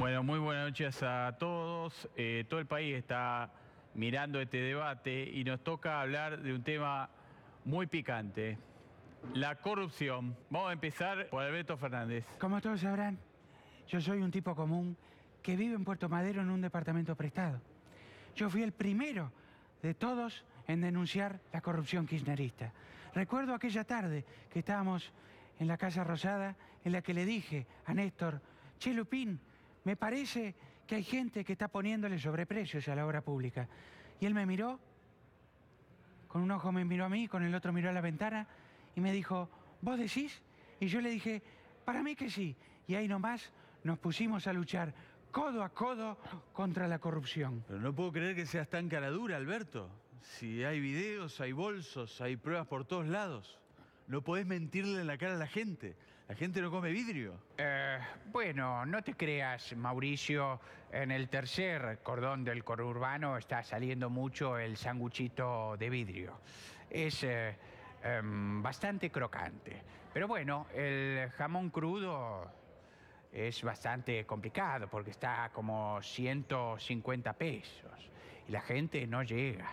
Bueno, muy buenas noches a todos. Eh, todo el país está mirando este debate y nos toca hablar de un tema muy picante. La corrupción. Vamos a empezar por Alberto Fernández. Como todos sabrán, yo soy un tipo común que vive en Puerto Madero en un departamento prestado. Yo fui el primero de todos en denunciar la corrupción kirchnerista. Recuerdo aquella tarde que estábamos en la Casa Rosada en la que le dije a Néstor, Che me parece que hay gente que está poniéndole sobreprecios a la obra pública. Y él me miró, con un ojo me miró a mí, con el otro miró a la ventana y me dijo, ¿vos decís? Y yo le dije, para mí que sí. Y ahí nomás nos pusimos a luchar codo a codo contra la corrupción. Pero no puedo creer que seas tan caradura, Alberto. Si hay videos, hay bolsos, hay pruebas por todos lados. No podés mentirle en la cara a la gente. La gente no come vidrio. Eh, bueno, no te creas, Mauricio. En el tercer cordón del Urbano está saliendo mucho el sanguchito de vidrio. Es eh, em, bastante crocante. Pero bueno, el jamón crudo es bastante complicado porque está como 150 pesos y la gente no llega.